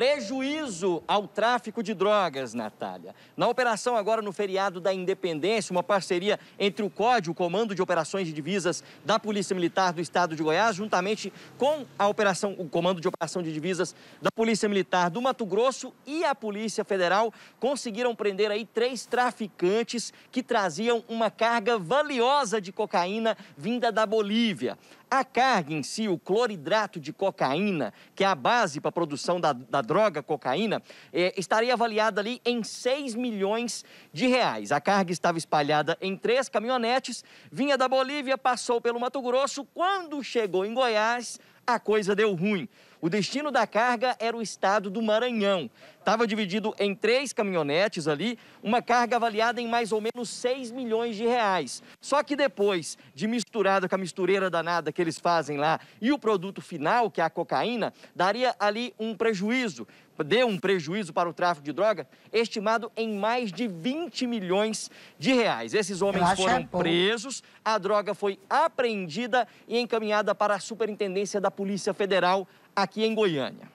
prejuízo ao tráfico de drogas, Natália. Na operação agora no feriado da Independência, uma parceria entre o COD, o Comando de Operações de Divisas da Polícia Militar do Estado de Goiás, juntamente com a operação, o Comando de Operação de Divisas da Polícia Militar do Mato Grosso e a Polícia Federal, conseguiram prender aí três traficantes que traziam uma carga valiosa de cocaína vinda da Bolívia. A carga em si, o cloridrato de cocaína, que é a base para a produção da, da droga, cocaína, é, estaria avaliada ali em 6 milhões de reais. A carga estava espalhada em três caminhonetes, vinha da Bolívia, passou pelo Mato Grosso. Quando chegou em Goiás, a coisa deu ruim. O destino da carga era o estado do Maranhão. Estava dividido em três caminhonetes ali, uma carga avaliada em mais ou menos 6 milhões de reais. Só que depois de misturada com a mistureira danada que eles fazem lá e o produto final, que é a cocaína, daria ali um prejuízo deu um prejuízo para o tráfico de droga estimado em mais de 20 milhões de reais. Esses homens foram é presos, a droga foi apreendida e encaminhada para a Superintendência da Polícia Federal aqui em Goiânia.